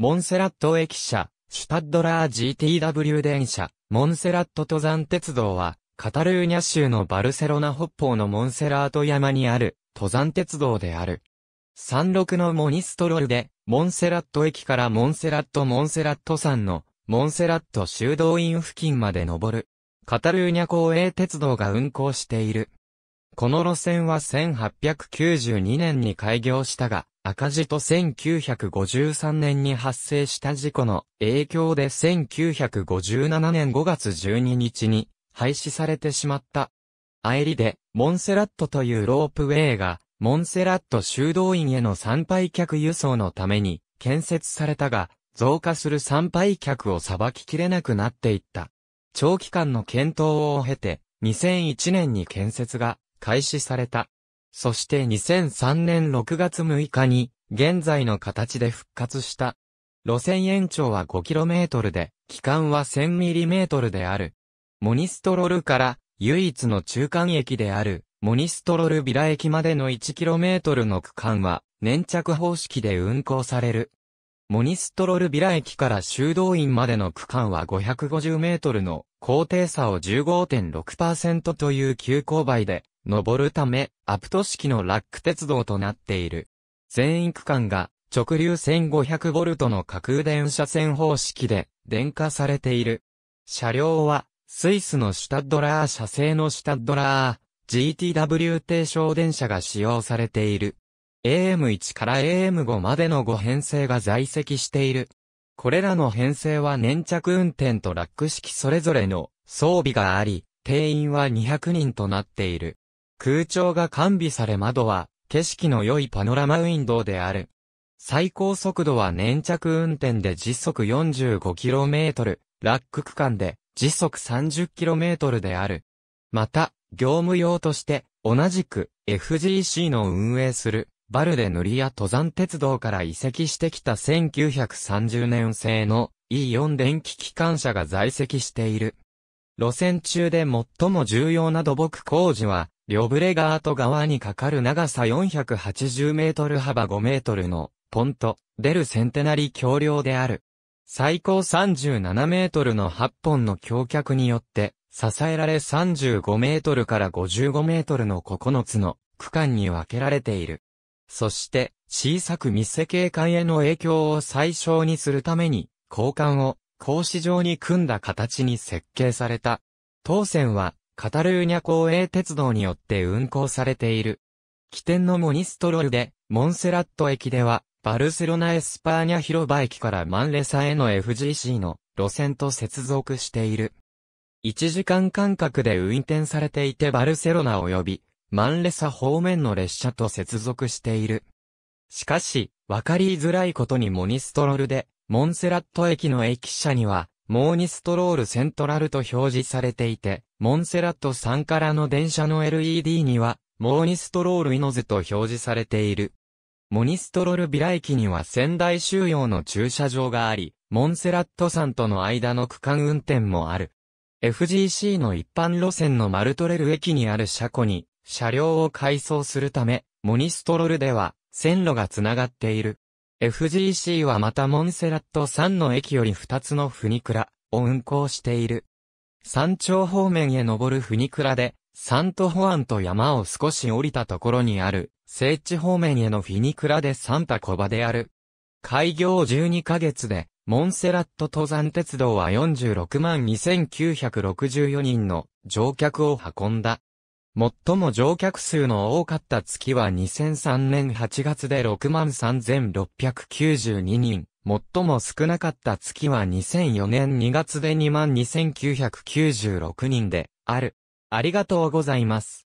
モンセラット駅舎、シュタッドラー GTW 電車、モンセラット登山鉄道は、カタルーニャ州のバルセロナ北方のモンセラート山にある、登山鉄道である。山麓のモニストロールで、モンセラット駅からモンセラットモンセラット山の、モンセラット修道院付近まで登る。カタルーニャ公営鉄道が運行している。この路線は1892年に開業したが、赤字と1953年に発生した事故の影響で1957年5月12日に廃止されてしまった。アえリで、モンセラットというロープウェイが、モンセラット修道院への参拝客輸送のために建設されたが、増加する参拝客を裁ききれなくなっていった。長期間の検討を経て、2001年に建設が開始された。そして2003年6月6日に、現在の形で復活した。路線延長は 5km で、期間は 1000mm である。モニストロルから唯一の中間駅であるモニストロルビラ駅までの 1km の区間は粘着方式で運行される。モニストロルビラ駅から修道院までの区間は 550m の高低差を15.6%という急勾配で登るため、アプト式のラック鉄道となっている。全域区間が直流 1500V の架空電車線方式で電化されている。車両は、スイスのシュタッドラー社製のシュタッドラー GTW 低小電車が使用されている。AM1 から AM5 までの5編成が在籍している。これらの編成は粘着運転とラック式それぞれの装備があり、定員は200人となっている。空調が完備され窓は、景色の良いパノラマウィンドウである。最高速度は粘着運転で時速 45km、ラック区間で時速 30km である。また、業務用として、同じく FGC の運営する、バルデ塗りや登山鉄道から移籍してきた1930年製の E4 電気機関車が在籍している。路線中で最も重要な土木工事は、リョブレガート川にかかる長さ480メートル幅5メートルのポント、デルセンテナリ橋梁である。最高37メートルの8本の橋脚によって支えられ35メートルから55メートルの9つの区間に分けられている。そして小さく密世景観への影響を最小にするために交換を格子状に組んだ形に設計された。当線はカタルーニャ公営鉄道によって運行されている。起点のモニストロールで、モンセラット駅では、バルセロナエスパーニャ広場駅からマンレサへの FGC の路線と接続している。1時間間隔で運転されていてバルセロナ及びマンレサ方面の列車と接続している。しかし、わかりづらいことにモニストロールで、モンセラット駅の駅舎にはモーニストロールセントラルと表示されていて、モンセラット3からの電車の LED には、モーニストロールイノズと表示されている。モニストロールビラ駅には仙台収容の駐車場があり、モンセラット山との間の区間運転もある。FGC の一般路線のマルトレル駅にある車庫に、車両を改装するため、モニストロールでは、線路がつながっている。FGC はまたモンセラット3の駅より2つのフニクラを運行している。山頂方面へ登るフニクラで、サントホアンと山を少し降りたところにある、聖地方面へのフィニクラでサンタコバである。開業12ヶ月で、モンセラット登山鉄道は46万2964人の乗客を運んだ。最も乗客数の多かった月は2003年8月で63,692人。最も少なかった月は2004年2月で22,996人である。ありがとうございます。